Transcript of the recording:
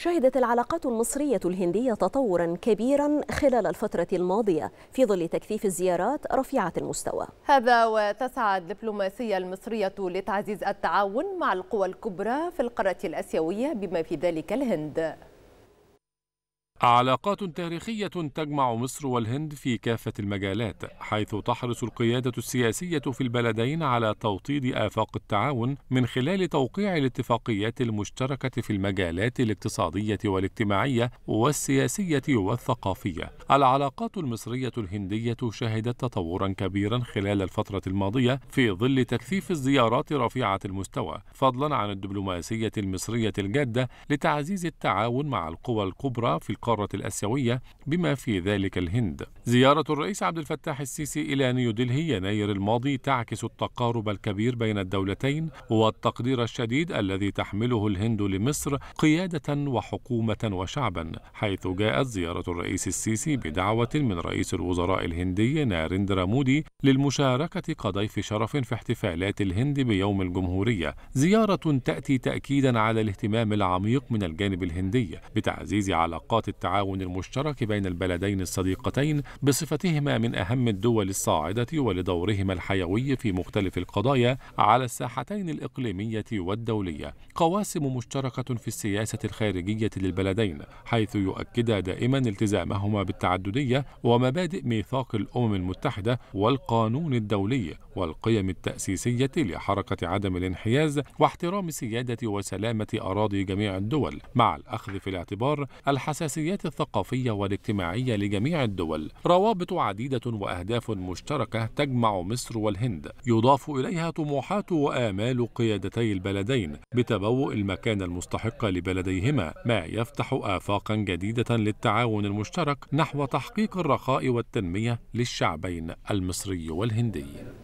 شهدت العلاقات المصرية الهندية تطورا كبيرا خلال الفترة الماضية في ظل تكثيف الزيارات رفيعة المستوى هذا وتسعى الدبلوماسية المصرية لتعزيز التعاون مع القوى الكبرى في القارة الآسيوية بما في ذلك الهند علاقات تاريخية تجمع مصر والهند في كافة المجالات، حيث تحرص القيادة السياسية في البلدين على توطيد آفاق التعاون من خلال توقيع الاتفاقيات المشتركة في المجالات الاقتصادية والاجتماعية والسياسية والثقافية. العلاقات المصرية الهندية شهدت تطورا كبيرا خلال الفترة الماضية في ظل تكثيف الزيارات رفيعة المستوى، فضلا عن الدبلوماسية المصرية الجادة لتعزيز التعاون مع القوى الكبرى في القارة القارة الآسيوية بما في ذلك الهند. زيارة الرئيس عبد الفتاح السيسي إلى نيودلهي يناير الماضي تعكس التقارب الكبير بين الدولتين والتقدير الشديد الذي تحمله الهند لمصر قيادة وحكومة وشعبا، حيث جاءت زيارة الرئيس السيسي بدعوة من رئيس الوزراء الهندي ناريندرا مودي للمشاركة كضيف شرف في احتفالات الهند بيوم الجمهورية. زيارة تأتي تأكيدا على الاهتمام العميق من الجانب الهندي بتعزيز علاقات التعاون المشترك بين البلدين الصديقتين بصفتهما من أهم الدول الصاعدة ولدورهما الحيوي في مختلف القضايا على الساحتين الإقليمية والدولية قواسم مشتركة في السياسة الخارجية للبلدين حيث يؤكدا دائما التزامهما بالتعددية ومبادئ ميثاق الأمم المتحدة والقانون الدولي والقيم التأسيسية لحركة عدم الانحياز واحترام سيادة وسلامة أراضي جميع الدول مع الأخذ في الاعتبار الحساسية التحديات الثقافية والاجتماعية لجميع الدول روابط عديدة وأهداف مشتركة تجمع مصر والهند يضاف إليها طموحات وآمال قيادتي البلدين بتبوء المكان المستحق لبلديهما ما يفتح آفاقا جديدة للتعاون المشترك نحو تحقيق الرخاء والتنمية للشعبين المصري والهندي